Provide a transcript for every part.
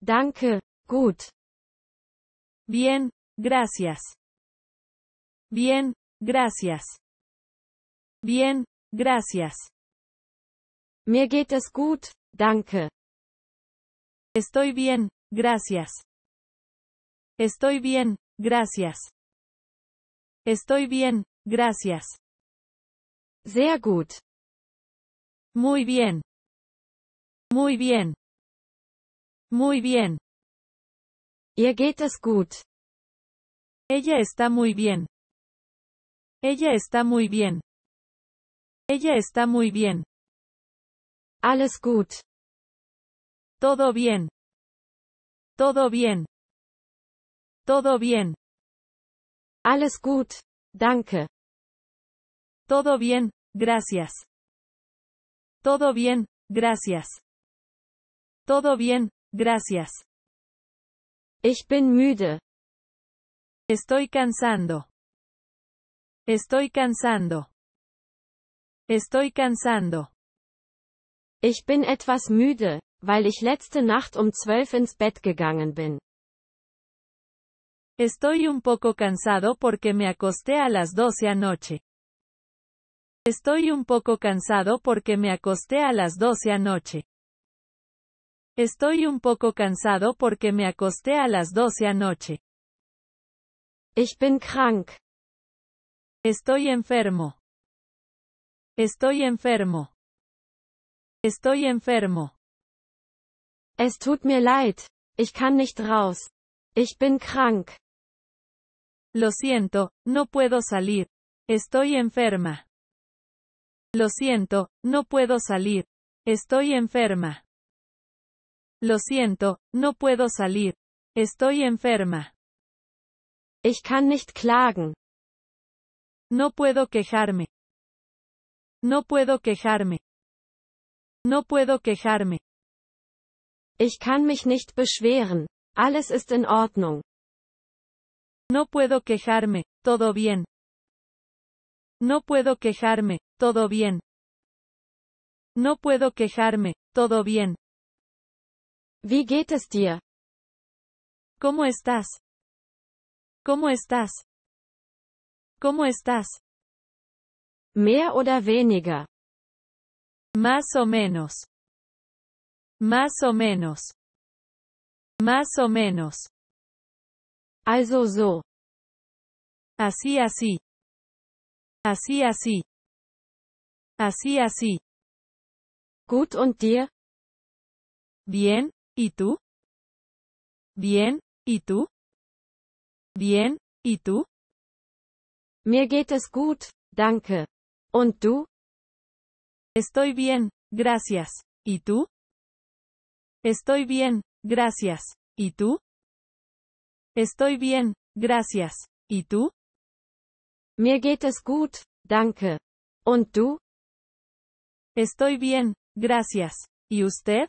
Danke, gut. Bien, gracias. Bien, gracias. Bien, gracias. Mir geht es gut, danke. Estoy bien, gracias. Estoy bien, gracias. Estoy bien, gracias. Sea gut. Muy bien. Muy bien. Muy bien. Ihr geht es gut. Ella está muy bien. Ella está muy bien. Ella está muy bien. Alles gut. Todo bien. Todo bien. Todo bien. Alles gut. Danke. Todo bien, gracias. Todo bien, gracias. Todo bien, Gracias. Ich bin müde. Estoy cansando. Estoy cansando. Estoy cansando. Ich bin etwas müde, weil ich letzte Nacht um zwölf ins Bett gegangen bin. Estoy un poco cansado porque me acosté a las doce anoche. Estoy un poco cansado porque me acosté a las doce anoche. Estoy un poco cansado porque me acosté a las 12 anoche. Ich bin krank. Estoy enfermo. Estoy enfermo. Estoy enfermo. Es tut mir leid. Ich kann nicht raus. Ich bin krank. Lo siento, no puedo salir. Estoy enferma. Lo siento, no puedo salir. Estoy enferma. Lo siento, no puedo salir. Estoy enferma. Ich kann nicht klagen. No puedo quejarme. No puedo quejarme. No puedo quejarme. Ich kann mich nicht beschweren. Alles ist in Ordnung. No puedo quejarme, todo bien. No puedo quejarme, todo bien. No puedo quejarme, todo bien. Wie geht es dir? ¿Cómo estás? ¿Cómo estás? ¿Cómo estás? Mehr oder weniger. Más o menos. Más o menos. Más o menos. Also so. Así así. Así así. Así así. Gut und dir? Bien? ¿Y tú? Bien, ¿y tú? Bien, ¿y tú? Mir geht es gut, danke. ¿Und tú? Estoy bien, gracias. ¿Y tú? Estoy bien, gracias. ¿Y tú? Estoy bien, gracias. ¿Y tú? Mir geht es gut, danke. ¿Und tú? Estoy bien, gracias. ¿Y usted?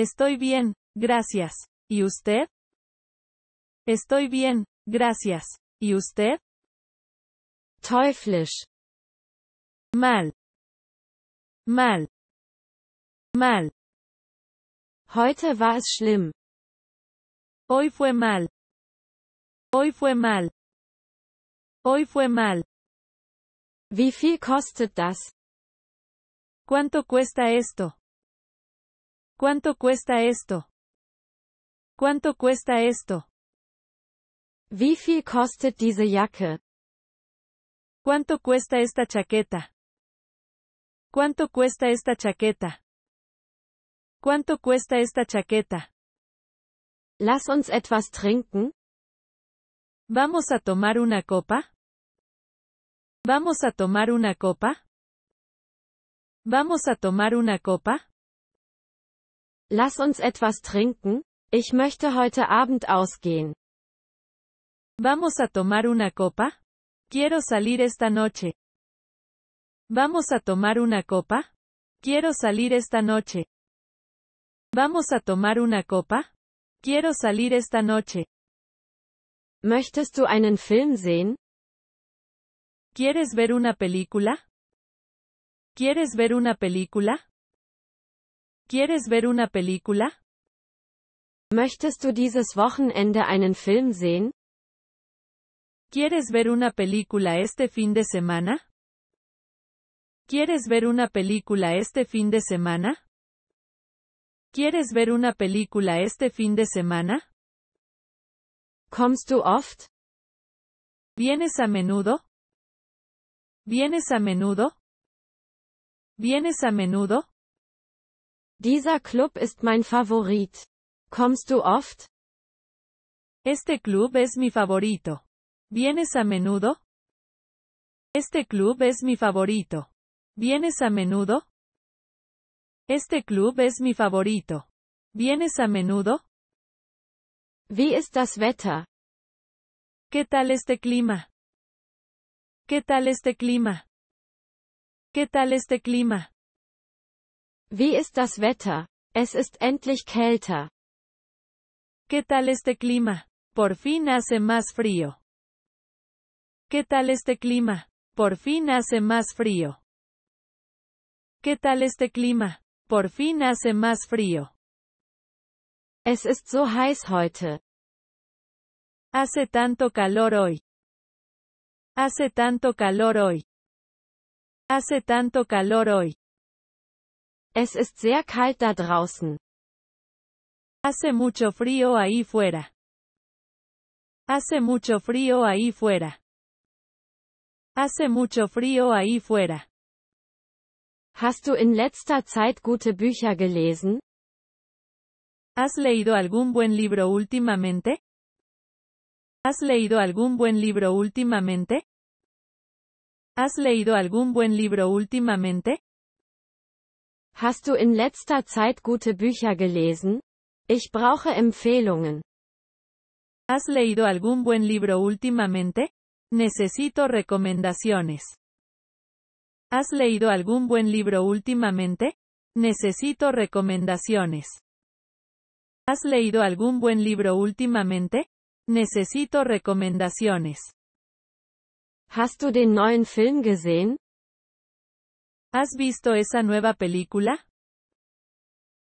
Estoy bien, gracias. ¿Y usted? Estoy bien, gracias. ¿Y usted? Teuflisch. Mal. Mal. Mal. Heute war es schlimm. Hoy fue mal. Hoy fue mal. Hoy fue mal. Wie viel kostet das? ¿Cuánto cuesta esto? ¿Cuánto cuesta esto? ¿Cuánto cuesta esto? ¿Cuánto cuesta esta chaqueta? ¿Cuánto cuesta esta chaqueta? ¿Cuánto cuesta esta chaqueta? Lass uns etwas trinken. ¿Vamos a tomar una copa? ¿Vamos a tomar una copa? ¿Vamos a tomar una copa? Lass uns etwas trinken? Ich möchte heute Abend ausgehen. Vamos a tomar una copa? Quiero salir esta noche. Vamos a tomar una copa? Quiero salir esta noche. Vamos a tomar una copa? Quiero salir esta noche. Möchtest du einen Film sehen? ¿Quieres ver una película? ¿Quieres ver una película? ¿Quieres ver una película? Möchtest du dieses Wochenende einen Film sehen? ¿Quieres ver una película este fin de semana? ¿Quieres ver una película este fin de semana? ¿Quieres ver una película este fin de semana? ¿Comes oft? ¿Vienes a menudo? ¿Vienes a menudo? ¿Vienes a menudo? Dieser Club ist mein Favorit. Kommst du oft? Este club es mi favorito. ¿Vienes a menudo? Este club es mi favorito. ¿Vienes a menudo? Este club es mi favorito. ¿Vienes a menudo? Wie ist das Wetter? ¿Qué tal este clima? ¿Qué tal este clima? ¿Qué tal este clima? Wie ist das Wetter? Es ist endlich kälter. ¿Qué tal este clima? Por fin hace más frío. ¿Qué tal este clima? Por fin hace más frío. ¿Qué tal este clima? Por fin hace más frío. Es ist so heiß heute. Hace tanto calor hoy. Hace tanto calor hoy. Hace tanto calor hoy. Es ist sehr kalt da draußen. Hace mucho frío ahí fuera. Hace mucho frío ahí fuera. Hace mucho frío ahí fuera. Hast du in letzter Zeit gute Bücher gelesen? ¿Has leído algún buen libro últimamente? ¿Has leído algún buen libro últimamente? ¿Has leído algún buen libro últimamente? Hast du in letzter Zeit gute Bücher gelesen? Ich brauche Empfehlungen. ¿Has leído algún buen libro últimamente? Necesito recomendaciones. ¿Has leído algún buen libro últimamente? Necesito recomendaciones. ¿Has leído algún buen libro últimamente? Necesito recomendaciones. ¿Hast du den neuen Film gesehen? ¿Has visto esa nueva película?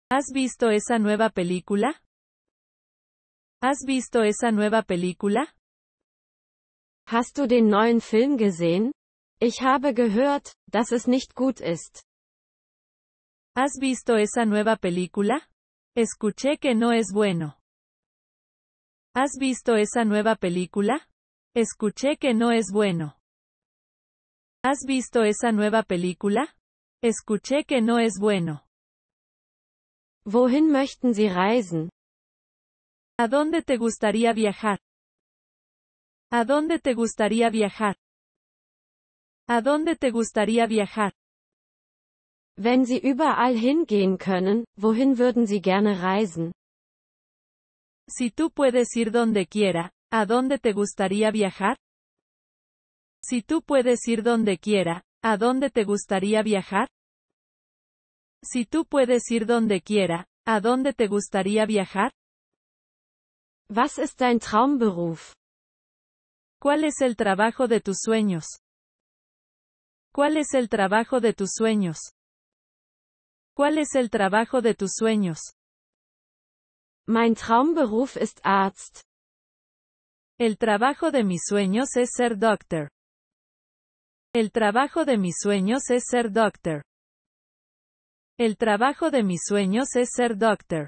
¿Has visto esa nueva película? ¿Has visto esa nueva película? Has du den neuen Film gesehen? Ich habe gehört, dass es nicht gut ist. ¿Has visto esa nueva película? Escuché que no es bueno. ¿Has visto esa nueva película? Escuché que no es bueno. ¿Has visto esa nueva película? Escuché que no es bueno. Wohin ¿A dónde te gustaría viajar? ¿A dónde te gustaría viajar? ¿A dónde te gustaría viajar? Wenn Sie überall hingehen können, wohin würden Sie gerne reisen? Si tú puedes ir donde quiera, ¿a dónde te gustaría viajar? Si tú puedes ir donde quiera, ¿a dónde te gustaría viajar? Si tú puedes ir donde quiera, ¿a dónde te gustaría viajar? Was ist dein Traumberuf? ¿Cuál es el trabajo de tus sueños? ¿Cuál es el trabajo de tus sueños? ¿Cuál es el trabajo de tus sueños? Mein Traumberuf ist Arzt. El trabajo de mis sueños es ser doctor. El trabajo de mis sueños es ser doctor. El trabajo de mis sueños es ser doctor.